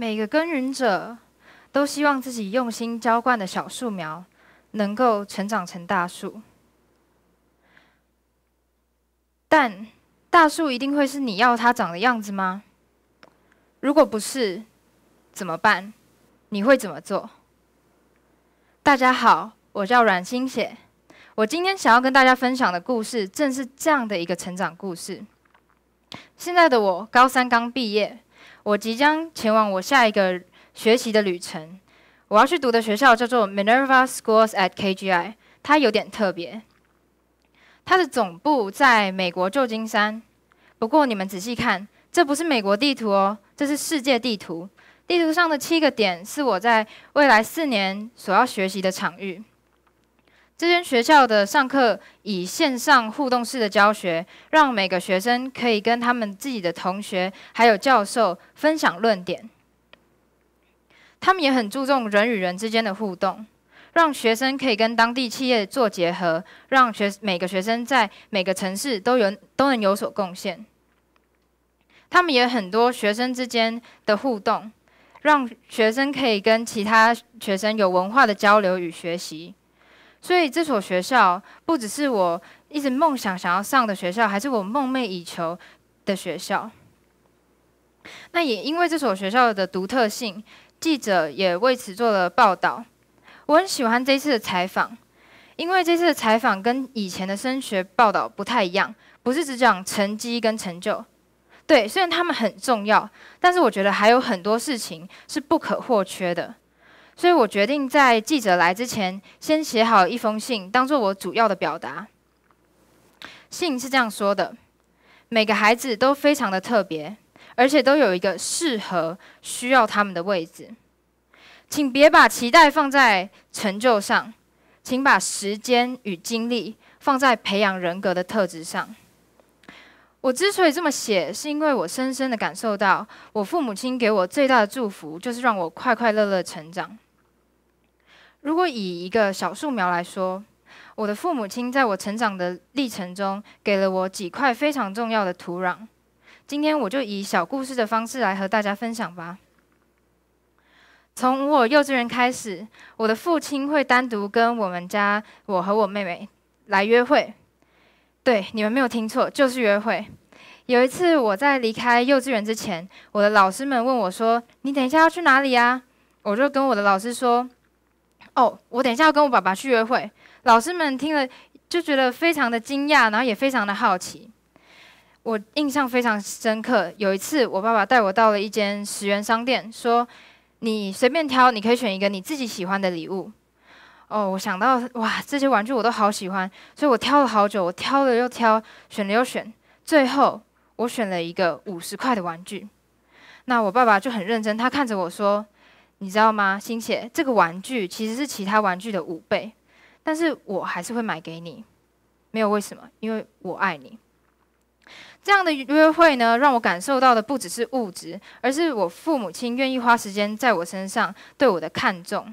每个耕耘者都希望自己用心浇灌的小树苗能够成长成大树，但大树一定会是你要它长的样子吗？如果不是，怎么办？你会怎么做？大家好，我叫阮心雪，我今天想要跟大家分享的故事正是这样的一个成长故事。现在的我高三刚毕业。我即将前往我下一个学习的旅程，我要去读的学校叫做 Minerva Schools at KGI，它有点特别，它的总部在美国旧金山，不过你们仔细看，这不是美国地图哦，这是世界地图，地图上的七个点是我在未来四年所要学习的场域。这间学校的上课以线上互动式的教学，让每个学生可以跟他们自己的同学还有教授分享论点。他们也很注重人与人之间的互动，让学生可以跟当地企业做结合，让学每个学生在每个城市都有都能有所贡献。他们也有很多学生之间的互动，让学生可以跟其他学生有文化的交流与学习。所以这所学校不只是我一直梦想想要上的学校，还是我梦寐以求的学校。那也因为这所学校的独特性，记者也为此做了报道。我很喜欢这次的采访，因为这次的采访跟以前的升学报道不太一样，不是只讲成绩跟成就。对，虽然他们很重要，但是我觉得还有很多事情是不可或缺的。所以我决定在记者来之前，先写好一封信，当做我主要的表达。信是这样说的：每个孩子都非常的特别，而且都有一个适合需要他们的位置。请别把期待放在成就上，请把时间与精力放在培养人格的特质上。我之所以这么写，是因为我深深的感受到，我父母亲给我最大的祝福，就是让我快快乐乐成长。如果以一个小树苗来说，我的父母亲在我成长的历程中给了我几块非常重要的土壤。今天我就以小故事的方式来和大家分享吧。从我幼稚园开始，我的父亲会单独跟我们家我和我妹妹来约会。对，你们没有听错，就是约会。有一次我在离开幼稚园之前，我的老师们问我说：“你等一下要去哪里呀？”我就跟我的老师说。哦，我等一下要跟我爸爸去约会。老师们听了就觉得非常的惊讶，然后也非常的好奇。我印象非常深刻，有一次我爸爸带我到了一间十元商店，说你随便挑，你可以选一个你自己喜欢的礼物。哦，我想到哇，这些玩具我都好喜欢，所以我挑了好久，我挑了又挑，选了又选，最后我选了一个五十块的玩具。那我爸爸就很认真，他看着我说。你知道吗，心姐？这个玩具其实是其他玩具的五倍，但是我还是会买给你，没有为什么，因为我爱你。这样的约会呢，让我感受到的不只是物质，而是我父母亲愿意花时间在我身上，对我的看重。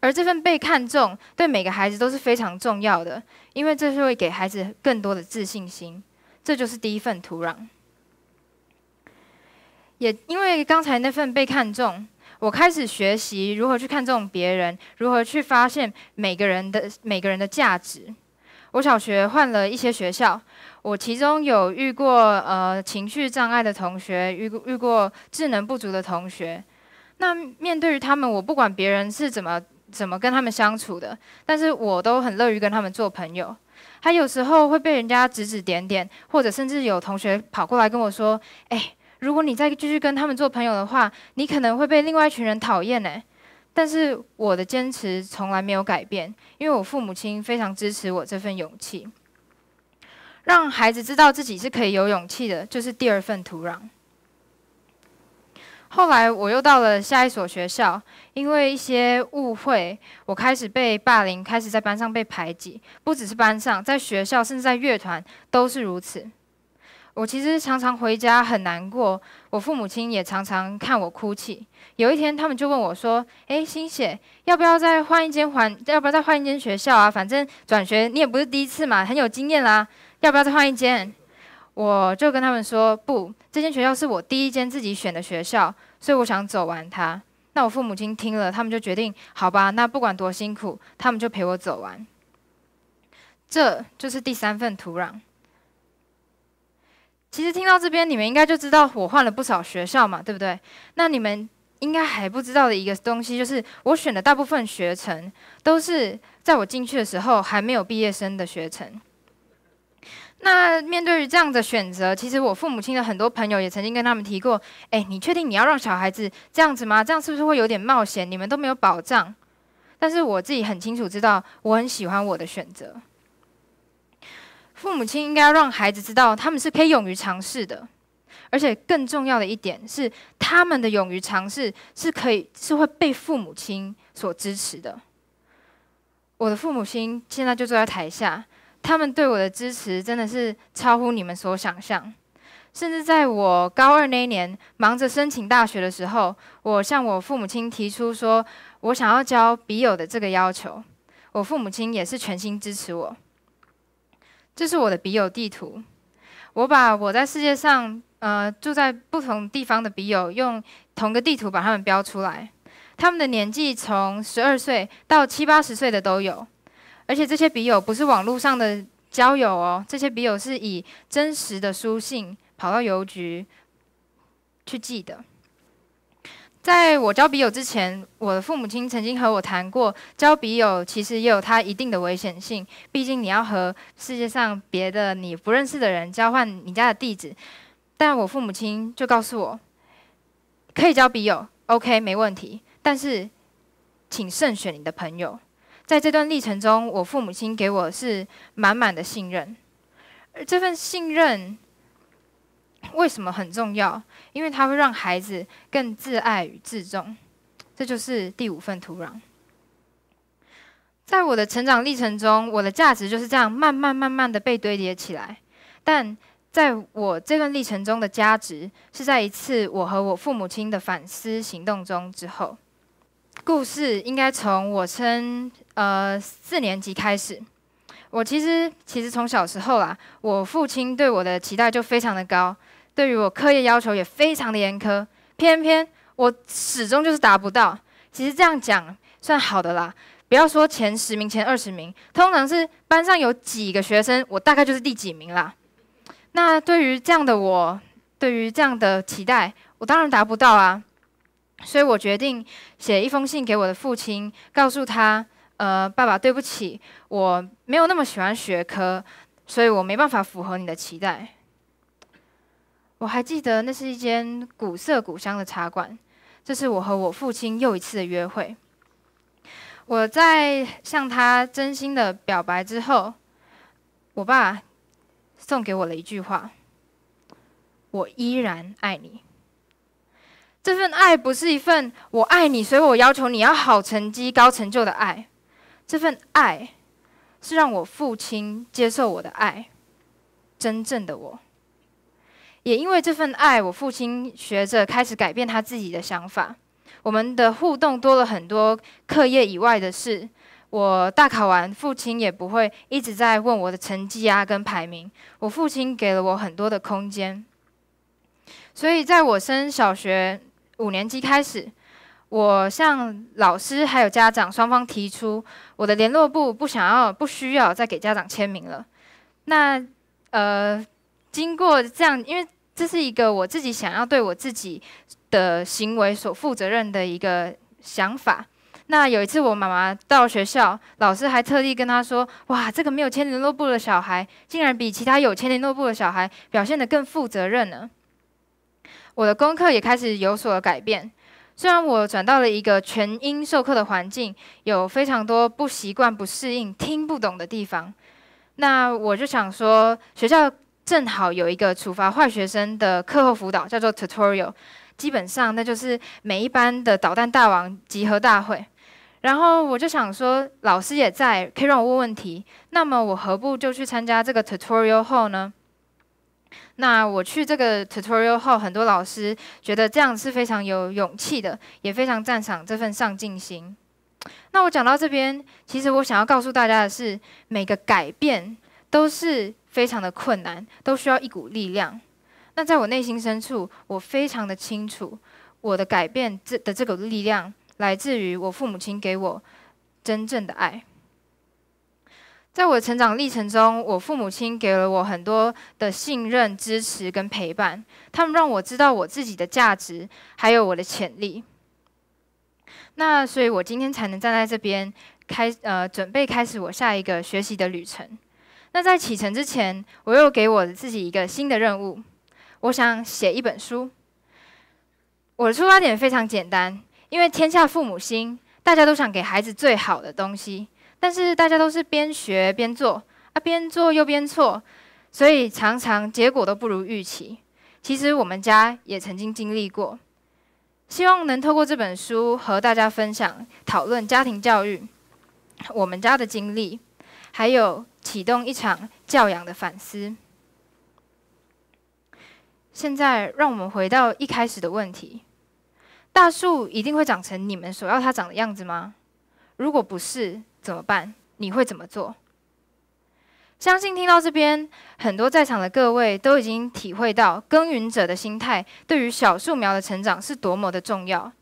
而这份被看重，对每个孩子都是非常重要的，因为这是会给孩子更多的自信心。这就是第一份土壤。也因为刚才那份被看重。我开始学习如何去看重别人，如何去发现每个人的每个人的价值。我小学换了一些学校，我其中有遇过呃情绪障碍的同学，遇遇过智能不足的同学。那面对于他们，我不管别人是怎么怎么跟他们相处的，但是我都很乐于跟他们做朋友。他有时候会被人家指指点点，或者甚至有同学跑过来跟我说：“哎。”如果你再继续跟他们做朋友的话，你可能会被另外一群人讨厌呢。但是我的坚持从来没有改变，因为我父母亲非常支持我这份勇气。让孩子知道自己是可以有勇气的，就是第二份土壤。后来我又到了下一所学校，因为一些误会，我开始被霸凌，开始在班上被排挤，不只是班上，在学校甚至在乐团都是如此。我其实常常回家很难过，我父母亲也常常看我哭泣。有一天，他们就问我说：“哎，心血，要不要再换一间？还要不要再换一间学校啊？反正转学你也不是第一次嘛，很有经验啦，要不要再换一间？”我就跟他们说：“不，这间学校是我第一间自己选的学校，所以我想走完它。”那我父母亲听了，他们就决定：“好吧，那不管多辛苦，他们就陪我走完。”这就是第三份土壤。其实听到这边，你们应该就知道我换了不少学校嘛，对不对？那你们应该还不知道的一个东西，就是我选的大部分学程都是在我进去的时候还没有毕业生的学程。那面对于这样的选择，其实我父母亲的很多朋友也曾经跟他们提过：，哎，你确定你要让小孩子这样子吗？这样是不是会有点冒险？你们都没有保障。但是我自己很清楚知道，我很喜欢我的选择。父母亲应该让孩子知道，他们是可以勇于尝试的，而且更重要的一点是，他们的勇于尝试是可以是会被父母亲所支持的。我的父母亲现在就坐在台下，他们对我的支持真的是超乎你们所想象。甚至在我高二那年忙着申请大学的时候，我向我父母亲提出说，我想要交笔友的这个要求，我父母亲也是全心支持我。这是我的笔友地图，我把我在世界上呃住在不同地方的笔友，用同个地图把他们标出来。他们的年纪从十二岁到七八十岁的都有，而且这些笔友不是网络上的交友哦，这些笔友是以真实的书信跑到邮局去寄的。在我交笔友之前，我的父母亲曾经和我谈过，交笔友其实也有它一定的危险性，毕竟你要和世界上别的你不认识的人交换你家的地址。但我父母亲就告诉我，可以交笔友，OK，没问题，但是请慎选你的朋友。在这段历程中，我父母亲给我是满满的信任，而这份信任。为什么很重要？因为它会让孩子更自爱与自重，这就是第五份土壤。在我的成长历程中，我的价值就是这样慢慢慢慢的被堆叠起来。但在我这段历程中的价值，是在一次我和我父母亲的反思行动中之后。故事应该从我升呃四年级开始。我其实其实从小时候啦，我父亲对我的期待就非常的高。对于我课业要求也非常的严苛，偏偏我始终就是达不到。其实这样讲算好的啦，不要说前十名、前二十名，通常是班上有几个学生，我大概就是第几名啦。那对于这样的我，对于这样的期待，我当然达不到啊。所以我决定写一封信给我的父亲，告诉他：，呃，爸爸，对不起，我没有那么喜欢学科，所以我没办法符合你的期待。我还记得那是一间古色古香的茶馆，这是我和我父亲又一次的约会。我在向他真心的表白之后，我爸送给我了一句话：“我依然爱你。”这份爱不是一份我爱你，所以我要求你要好成绩、高成就的爱。这份爱是让我父亲接受我的爱，真正的我。也因为这份爱，我父亲学着开始改变他自己的想法。我们的互动多了很多课业以外的事。我大考完，父亲也不会一直在问我的成绩啊、跟排名。我父亲给了我很多的空间。所以，在我升小学五年级开始，我向老师还有家长双方提出，我的联络簿不想要、不需要再给家长签名了。那，呃。经过这样，因为这是一个我自己想要对我自己的行为所负责任的一个想法。那有一次，我妈妈到学校，老师还特地跟她说：“哇，这个没有签联络簿的小孩，竟然比其他有签联络簿的小孩表现的更负责任呢。”我的功课也开始有所改变。虽然我转到了一个全英授课的环境，有非常多不习惯、不适应、听不懂的地方，那我就想说，学校。正好有一个处罚坏学生的课后辅导，叫做 tutorial。基本上那就是每一班的导弹大王集合大会。然后我就想说，老师也在，可以让我问问题。那么我何不就去参加这个 tutorial 后呢？那我去这个 tutorial 后，很多老师觉得这样是非常有勇气的，也非常赞赏这份上进心。那我讲到这边，其实我想要告诉大家的是，每个改变都是。非常的困难，都需要一股力量。那在我内心深处，我非常的清楚，我的改变这的这股力量来自于我父母亲给我真正的爱。在我的成长历程中，我父母亲给了我很多的信任、支持跟陪伴，他们让我知道我自己的价值，还有我的潜力。那所以，我今天才能站在这边，开呃，准备开始我下一个学习的旅程。那在启程之前，我又给我自己一个新的任务，我想写一本书。我的出发点非常简单，因为天下父母心，大家都想给孩子最好的东西，但是大家都是边学边做啊，边做又边错，所以常常结果都不如预期。其实我们家也曾经经历过，希望能透过这本书和大家分享讨论家庭教育，我们家的经历，还有。启动一场教养的反思。现在，让我们回到一开始的问题：大树一定会长成你们所要它长的样子吗？如果不是，怎么办？你会怎么做？相信听到这边，很多在场的各位都已经体会到耕耘者的心态对于小树苗的成长是多么的重要。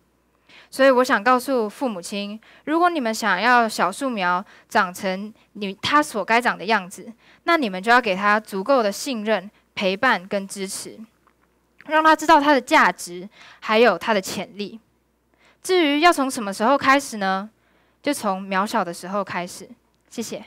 所以我想告诉父母亲，如果你们想要小树苗长成你它所该长的样子，那你们就要给它足够的信任、陪伴跟支持，让它知道它的价值，还有它的潜力。至于要从什么时候开始呢？就从渺小的时候开始。谢谢。